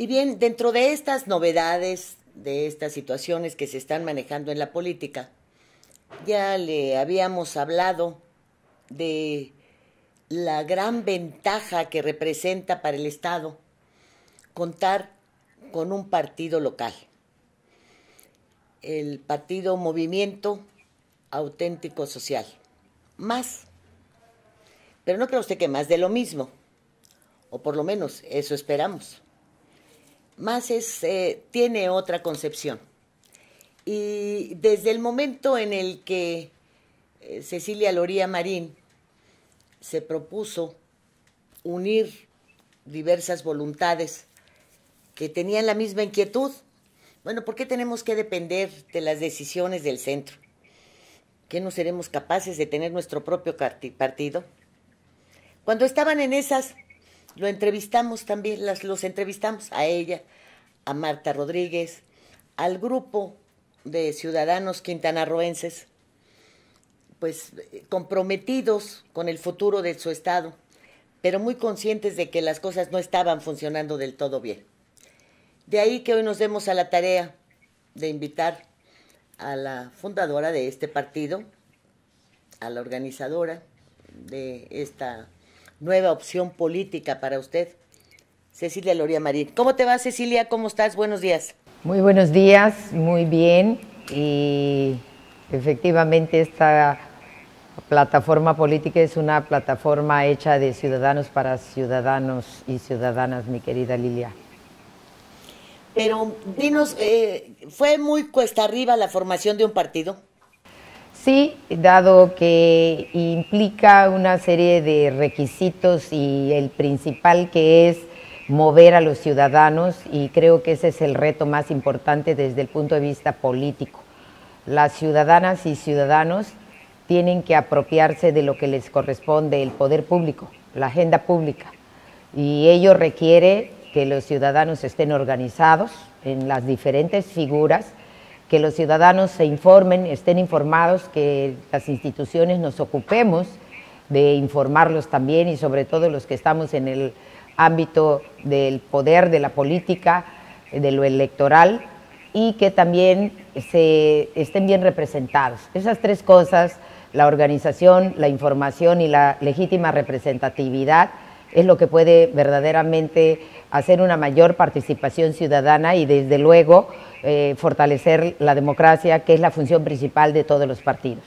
Y bien, dentro de estas novedades, de estas situaciones que se están manejando en la política, ya le habíamos hablado de la gran ventaja que representa para el Estado contar con un partido local. El partido Movimiento Auténtico Social. Más. Pero no creo usted que más de lo mismo. O por lo menos eso esperamos más es, eh, tiene otra concepción. Y desde el momento en el que eh, Cecilia Loría Marín se propuso unir diversas voluntades que tenían la misma inquietud, bueno, ¿por qué tenemos que depender de las decisiones del centro? ¿Qué no seremos capaces de tener nuestro propio partido? Cuando estaban en esas, lo entrevistamos también, las, los entrevistamos a ella, a Marta Rodríguez, al grupo de ciudadanos quintanarroenses, pues eh, comprometidos con el futuro de su estado, pero muy conscientes de que las cosas no estaban funcionando del todo bien. De ahí que hoy nos demos a la tarea de invitar a la fundadora de este partido, a la organizadora de esta nueva opción política para usted. Cecilia Loria Marín. ¿Cómo te va, Cecilia? ¿Cómo estás? Buenos días. Muy buenos días, muy bien. Y efectivamente esta plataforma política es una plataforma hecha de ciudadanos para ciudadanos y ciudadanas, mi querida Lilia. Pero dinos, eh, ¿fue muy cuesta arriba la formación de un partido? Sí, dado que implica una serie de requisitos y el principal que es mover a los ciudadanos y creo que ese es el reto más importante desde el punto de vista político. Las ciudadanas y ciudadanos tienen que apropiarse de lo que les corresponde el poder público, la agenda pública, y ello requiere que los ciudadanos estén organizados en las diferentes figuras que los ciudadanos se informen, estén informados, que las instituciones nos ocupemos de informarlos también y sobre todo los que estamos en el ámbito del poder, de la política, de lo electoral y que también se estén bien representados. Esas tres cosas, la organización, la información y la legítima representatividad, es lo que puede verdaderamente hacer una mayor participación ciudadana y desde luego eh, fortalecer la democracia, que es la función principal de todos los partidos.